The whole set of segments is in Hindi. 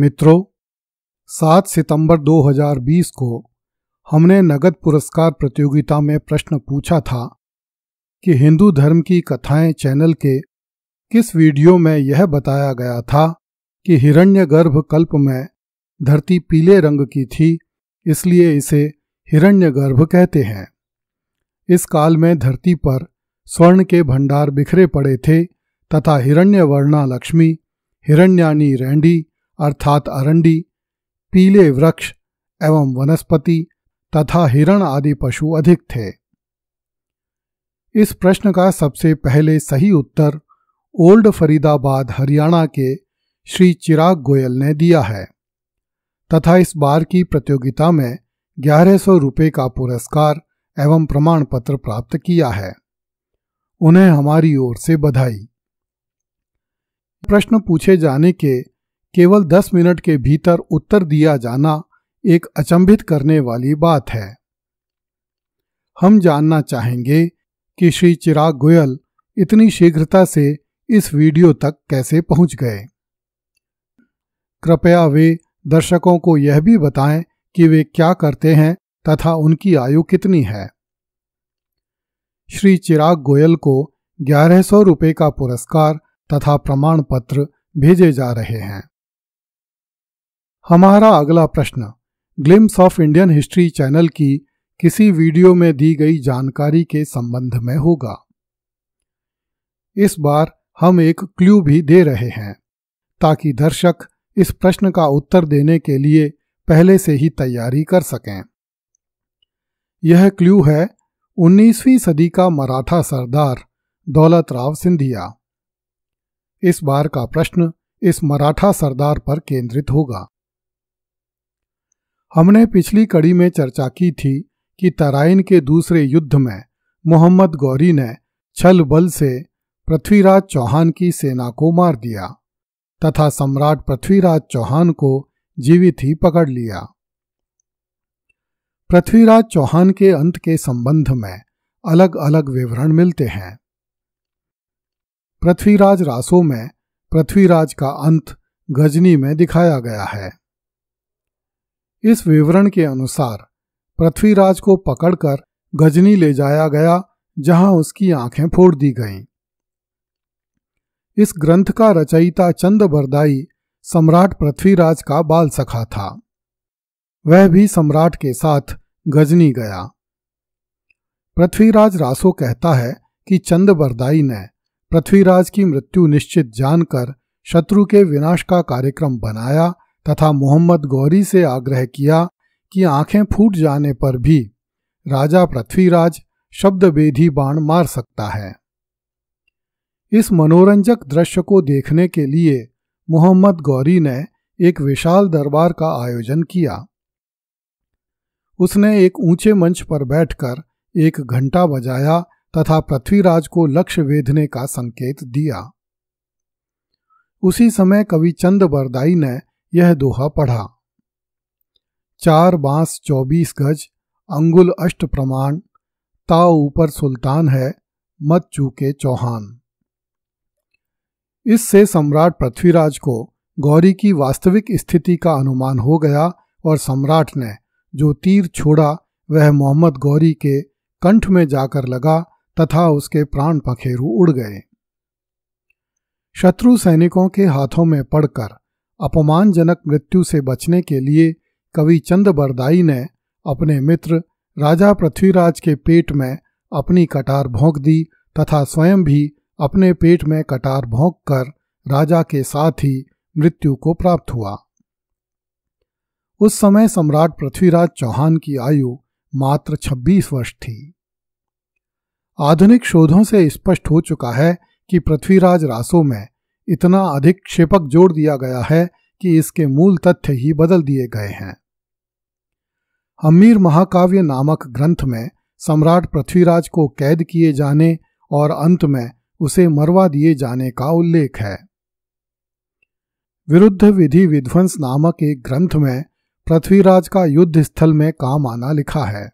मित्रों 7 सितंबर 2020 को हमने नगद पुरस्कार प्रतियोगिता में प्रश्न पूछा था कि हिंदू धर्म की कथाएं चैनल के किस वीडियो में यह बताया गया था कि हिरण्यगर्भ कल्प में धरती पीले रंग की थी इसलिए इसे हिरण्यगर्भ कहते हैं इस काल में धरती पर स्वर्ण के भंडार बिखरे पड़े थे तथा हिरण्यवर्णा लक्ष्मी हिरण्यानी रैंडी अर्थात अरंडी पीले वृक्ष एवं वनस्पति तथा हिरण आदि पशु अधिक थे इस प्रश्न का सबसे पहले सही उत्तर ओल्ड फरीदाबाद हरियाणा के श्री चिराग गोयल ने दिया है तथा इस बार की प्रतियोगिता में ग्यारह सौ का पुरस्कार एवं प्रमाण पत्र प्राप्त किया है उन्हें हमारी ओर से बधाई प्रश्न पूछे जाने के केवल दस मिनट के भीतर उत्तर दिया जाना एक अचंभित करने वाली बात है हम जानना चाहेंगे कि श्री चिराग गोयल इतनी शीघ्रता से इस वीडियो तक कैसे पहुंच गए कृपया वे दर्शकों को यह भी बताएं कि वे क्या करते हैं तथा उनकी आयु कितनी है श्री चिराग गोयल को ग्यारह सौ रुपये का पुरस्कार तथा प्रमाण पत्र भेजे जा रहे हैं हमारा अगला प्रश्न glimpse of Indian history channel की किसी वीडियो में दी गई जानकारी के संबंध में होगा इस बार हम एक क्ल्यू भी दे रहे हैं ताकि दर्शक इस प्रश्न का उत्तर देने के लिए पहले से ही तैयारी कर सकें यह क्ल्यू है 19वीं सदी का मराठा सरदार दौलत राव सिंधिया इस बार का प्रश्न इस मराठा सरदार पर केंद्रित होगा हमने पिछली कड़ी में चर्चा की थी कि तराइन के दूसरे युद्ध में मोहम्मद गौरी ने छल बल से पृथ्वीराज चौहान की सेना को मार दिया तथा सम्राट पृथ्वीराज चौहान को जीवित ही पकड़ लिया पृथ्वीराज चौहान के अंत के संबंध में अलग अलग विवरण मिलते हैं पृथ्वीराज रासो में पृथ्वीराज का अंत गजनी में दिखाया गया है इस विवरण के अनुसार पृथ्वीराज को पकड़कर गजनी ले जाया गया जहां उसकी आंखें फोड़ दी गईं। इस ग्रंथ का रचयिता चंद बरदाई सम्राट पृथ्वीराज का बाल सखा था वह भी सम्राट के साथ गजनी गया पृथ्वीराज रासो कहता है कि चंद बरदाई ने पृथ्वीराज की मृत्यु निश्चित जानकर शत्रु के विनाश का कार्यक्रम बनाया तथा मोहम्मद गौरी से आग्रह किया कि आंखें फूट जाने पर भी राजा पृथ्वीराज शब्द बेधी बाण मार सकता है इस मनोरंजक दृश्य को देखने के लिए मोहम्मद गौरी ने एक विशाल दरबार का आयोजन किया उसने एक ऊंचे मंच पर बैठकर एक घंटा बजाया तथा पृथ्वीराज को लक्ष्य वेधने का संकेत दिया उसी समय कवि चंद बरदाई ने यह दोहा पढ़ा चार बांस चौबीस गज अंगुल अष्ट प्रमाण ता ऊपर सुल्तान है मत चूके चौहान इससे सम्राट पृथ्वीराज को गौरी की वास्तविक स्थिति का अनुमान हो गया और सम्राट ने जो तीर छोड़ा वह मोहम्मद गौरी के कंठ में जाकर लगा तथा उसके प्राण पखेरु उड़ गए शत्रु सैनिकों के हाथों में पड़कर अपमानजनक मृत्यु से बचने के लिए कवि चंद बरदाई ने अपने मित्र राजा पृथ्वीराज के पेट में अपनी कटार भोंक दी तथा स्वयं भी अपने पेट में कटार भोंक कर राजा के साथ ही मृत्यु को प्राप्त हुआ उस समय सम्राट पृथ्वीराज चौहान की आयु मात्र 26 वर्ष थी आधुनिक शोधों से स्पष्ट हो चुका है कि पृथ्वीराज रासो में इतना अधिक क्षेपक जोड़ दिया गया है कि इसके मूल तथ्य ही बदल दिए गए हैं हमीर महाकाव्य नामक ग्रंथ में सम्राट पृथ्वीराज को कैद किए जाने और अंत में उसे मरवा दिए जाने का उल्लेख है विरुद्ध विधि विध्वंस नामक एक ग्रंथ में पृथ्वीराज का युद्ध स्थल में काम आना लिखा है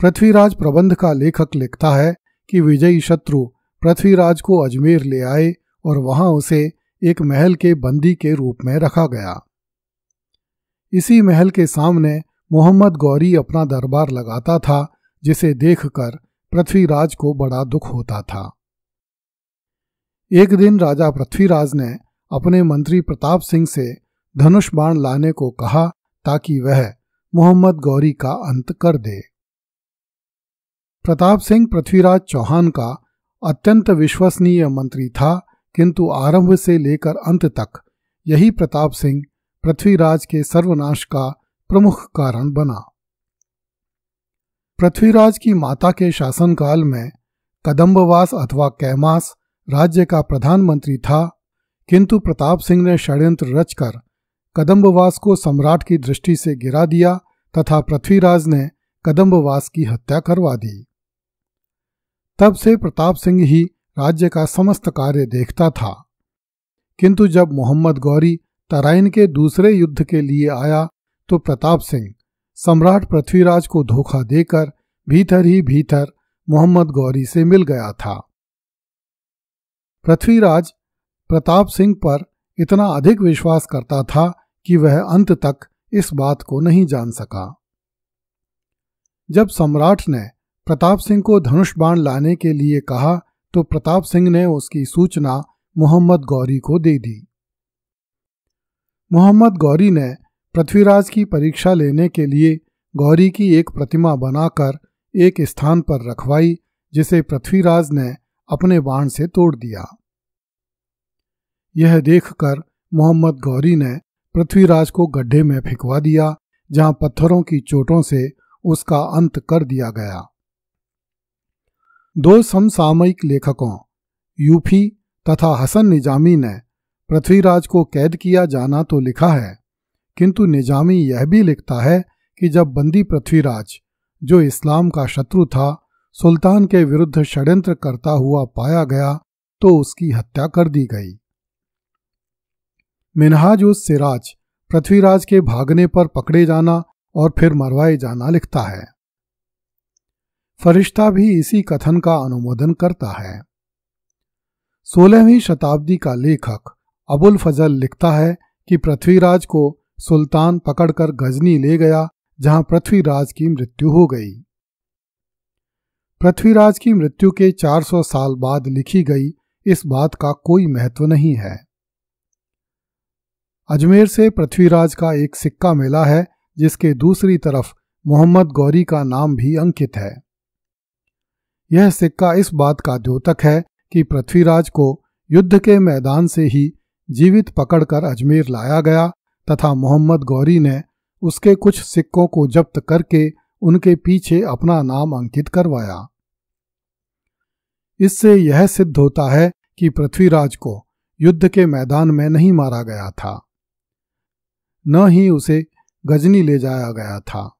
पृथ्वीराज प्रबंध का लेखक लिखता है कि विजयी शत्रु पृथ्वीराज को अजमेर ले आए और वहां उसे एक महल के बंदी के रूप में रखा गया इसी महल के सामने मोहम्मद गौरी अपना दरबार लगाता था जिसे देखकर पृथ्वीराज को बड़ा दुख होता था एक दिन राजा पृथ्वीराज ने अपने मंत्री प्रताप सिंह से धनुष बाण लाने को कहा ताकि वह मोहम्मद गौरी का अंत कर दे प्रताप सिंह पृथ्वीराज चौहान का अत्यंत विश्वसनीय मंत्री था किंतु आरंभ से लेकर अंत तक यही प्रताप सिंह पृथ्वीराज के सर्वनाश का प्रमुख कारण बना पृथ्वीराज की माता के शासनकाल में कदम्बवास अथवा कैमास राज्य का प्रधानमंत्री था किंतु प्रताप सिंह ने षड्यंत्र रचकर कदम्बवास को सम्राट की दृष्टि से गिरा दिया तथा पृथ्वीराज ने कदम्बवास की हत्या करवा दी तब से प्रताप सिंह ही राज्य का समस्त कार्य देखता था किंतु जब मोहम्मद गौरी तराइन के दूसरे युद्ध के लिए आया तो प्रताप सिंह सम्राट पृथ्वीराज को धोखा देकर भीतर ही भीतर मोहम्मद गौरी से मिल गया था पृथ्वीराज प्रताप सिंह पर इतना अधिक विश्वास करता था कि वह अंत तक इस बात को नहीं जान सका जब सम्राट ने प्रताप सिंह को धनुष बाण लाने के लिए कहा तो प्रताप सिंह ने उसकी सूचना मोहम्मद गौरी को दे दी मोहम्मद गौरी ने पृथ्वीराज की परीक्षा लेने के लिए गौरी की एक प्रतिमा बनाकर एक स्थान पर रखवाई जिसे पृथ्वीराज ने अपने बाण से तोड़ दिया यह देखकर मोहम्मद गौरी ने पृथ्वीराज को गड्ढे में फिकवा दिया जहां पत्थरों की चोटों से उसका अंत कर दिया गया दो समसामयिक लेखकों यूफी तथा हसन निजामी ने पृथ्वीराज को कैद किया जाना तो लिखा है किंतु निजामी यह भी लिखता है कि जब बंदी पृथ्वीराज जो इस्लाम का शत्रु था सुल्तान के विरुद्ध षड्यंत्र करता हुआ पाया गया तो उसकी हत्या कर दी गई मिनहाज उस सिराज पृथ्वीराज के भागने पर पकड़े जाना और फिर मरवाए जाना लिखता है फरिश्ता भी इसी कथन का अनुमोदन करता है सोलहवीं शताब्दी का लेखक अबुल फजल लिखता है कि पृथ्वीराज को सुल्तान पकड़कर गजनी ले गया जहां पृथ्वीराज की मृत्यु हो गई पृथ्वीराज की मृत्यु के 400 साल बाद लिखी गई इस बात का कोई महत्व नहीं है अजमेर से पृथ्वीराज का एक सिक्का मिला है जिसके दूसरी तरफ मोहम्मद गौरी का नाम भी अंकित है यह सिक्का इस बात का द्योतक है कि पृथ्वीराज को युद्ध के मैदान से ही जीवित पकड़कर अजमेर लाया गया तथा मोहम्मद गौरी ने उसके कुछ सिक्कों को जब्त करके उनके पीछे अपना नाम अंकित करवाया इससे यह सिद्ध होता है कि पृथ्वीराज को युद्ध के मैदान में नहीं मारा गया था न ही उसे गजनी ले जाया गया था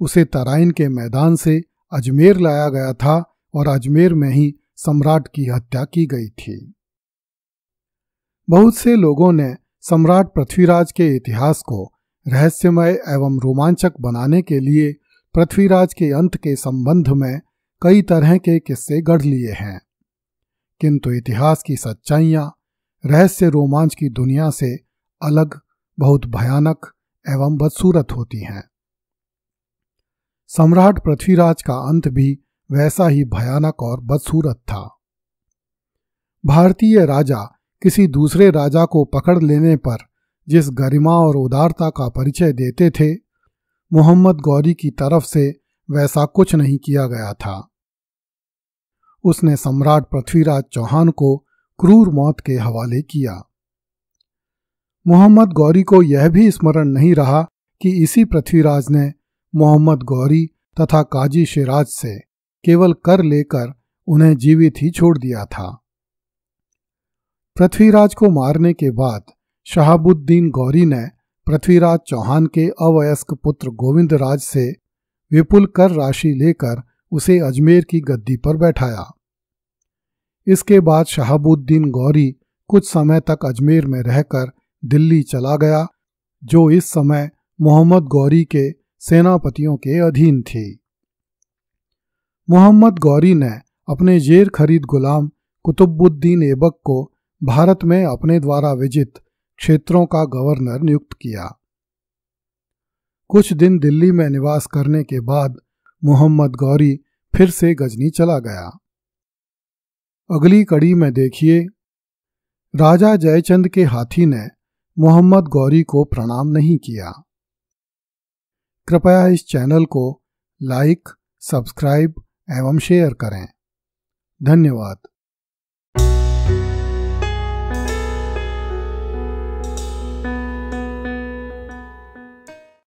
उसे तराइन के मैदान से अजमेर लाया गया था और अजमेर में ही सम्राट की हत्या की गई थी बहुत से लोगों ने सम्राट पृथ्वीराज के इतिहास को रहस्यमय एवं रोमांचक बनाने के लिए पृथ्वीराज के अंत के संबंध में कई तरह के किस्से गढ़ लिए हैं किंतु इतिहास की सच्चाइयाँ रहस्य रोमांच की दुनिया से अलग बहुत भयानक एवं बदसूरत होती हैं सम्राट पृथ्वीराज का अंत भी वैसा ही भयानक और बदसूरत था भारतीय राजा किसी दूसरे राजा को पकड़ लेने पर जिस गरिमा और उदारता का परिचय देते थे मोहम्मद गौरी की तरफ से वैसा कुछ नहीं किया गया था उसने सम्राट पृथ्वीराज चौहान को क्रूर मौत के हवाले किया मोहम्मद गौरी को यह भी स्मरण नहीं रहा कि इसी पृथ्वीराज ने मोहम्मद गौरी तथा काजी शिराज से केवल कर लेकर उन्हें जीवित ही छोड़ दिया था पृथ्वीराज को मारने के बाद शहाबुद्दीन गौरी ने पृथ्वीराज चौहान के अवयस्क पुत्र गोविंद राज से विपुल कर राशि लेकर उसे अजमेर की गद्दी पर बैठाया इसके बाद शहाबुद्दीन गौरी कुछ समय तक अजमेर में रहकर दिल्ली चला गया जो इस समय मोहम्मद गौरी के सेनापतियों के अधीन थी मोहम्मद गौरी ने अपने जेर खरीद गुलाम कुतुबुद्दीन एबक को भारत में अपने द्वारा विजित क्षेत्रों का गवर्नर नियुक्त किया कुछ दिन दिल्ली में निवास करने के बाद मोहम्मद गौरी फिर से गजनी चला गया अगली कड़ी में देखिए राजा जयचंद के हाथी ने मोहम्मद गौरी को प्रणाम नहीं किया कृपया इस चैनल को लाइक सब्सक्राइब एवं शेयर करें धन्यवाद